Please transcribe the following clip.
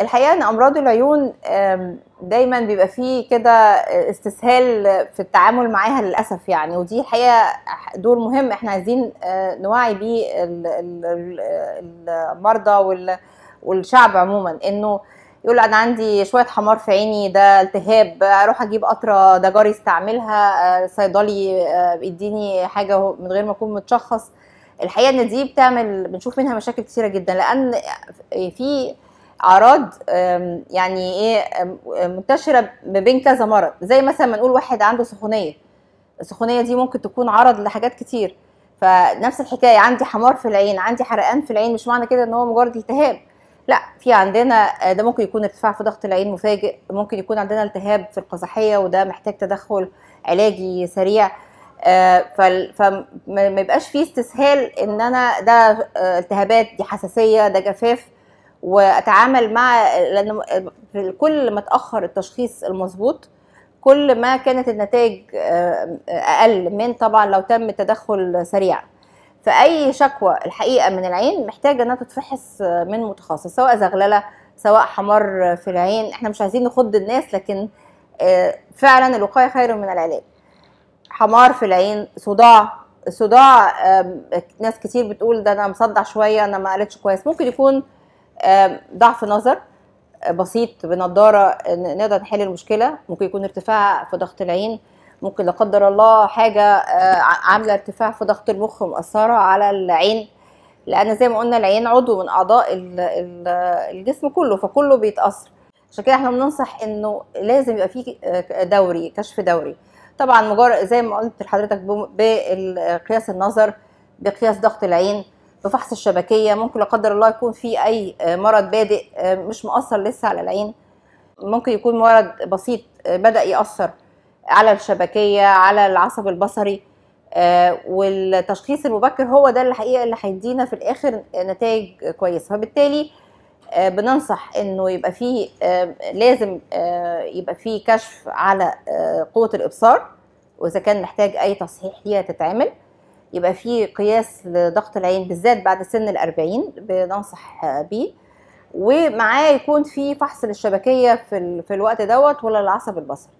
الحقيقه ان امراض العيون دايما بيبقى فيه كده استسهال في التعامل معاها للاسف يعني ودي الحقيقه دور مهم احنا عايزين آه، نوعي بيه المرضى والشعب عموما انه يقول انا عندي شويه حمار في عيني ده التهاب اروح اجيب قطره ده جاري استعملها آه، صيدلي بيديني آه، حاجه من غير ما اكون متشخص الحقيقه ان دي بتعمل بنشوف منها مشاكل كتيره جدا لان في اعراض يعني ايه منتشره ما بين كذا مرض زي مثلا ما نقول واحد عنده سخونيه السخونيه دي ممكن تكون عرض لحاجات كتير فنفس الحكايه عندي حمار في العين عندي حرقان في العين مش معنى كده ان هو مجرد التهاب لا في عندنا آه، ده ممكن يكون ارتفاع في ضغط العين مفاجئ ممكن يكون عندنا التهاب في القزحيه وده محتاج تدخل علاجي سريع آه، فما يبقاش فيه استسهال ان انا ده آه، التهابات دي حساسيه ده جفاف واتعامل مع لان كل ما اتاخر التشخيص المظبوط كل ما كانت النتائج آه، اقل من طبعا لو تم تدخل سريع فاي شكوى الحقيقه من العين محتاجه انها تتفحص من متخصص سواء زغلله سواء حمار في العين احنا مش عايزين نخض الناس لكن آه، فعلا الوقايه خير من العلاج حمار في العين صداع صداع ناس كتير بتقول ده انا مصدع شويه انا ما قالتش كويس ممكن يكون ضعف نظر آه، بسيط بنضاره نقدر نحل المشكله ممكن يكون ارتفاع في ضغط العين ممكن لا قدر الله حاجه آه، عامله ارتفاع في ضغط المخ مأثره على العين لان زي ما قلنا العين عضو من اعضاء الجسم كله فكله بيتاثر عشان كده احنا بننصح انه لازم يبقى في آه، دوري كشف دوري طبعا مجرد زي ما قلت لحضرتك بقياس النظر بقياس ضغط العين في فحص الشبكيه ممكن لا قدر الله يكون في اي آه، مرض بادئ آه، مش مؤثر لسه على العين ممكن يكون مرض بسيط آه، بدا ياثر على الشبكيه على العصب البصري والتشخيص المبكر هو ده الحقيقه اللي هيدينا في الاخر نتائج كويسه فبالتالي بننصح انه يبقى فيه لازم يبقى فيه كشف على قوه الابصار واذا كان محتاج اي تصحيح ليها تتعمل يبقى في قياس لضغط العين بالذات بعد سن الأربعين بننصح بيه ومعاه يكون في فحص للشبكية في, في الوقت دوت ولا العصب البصري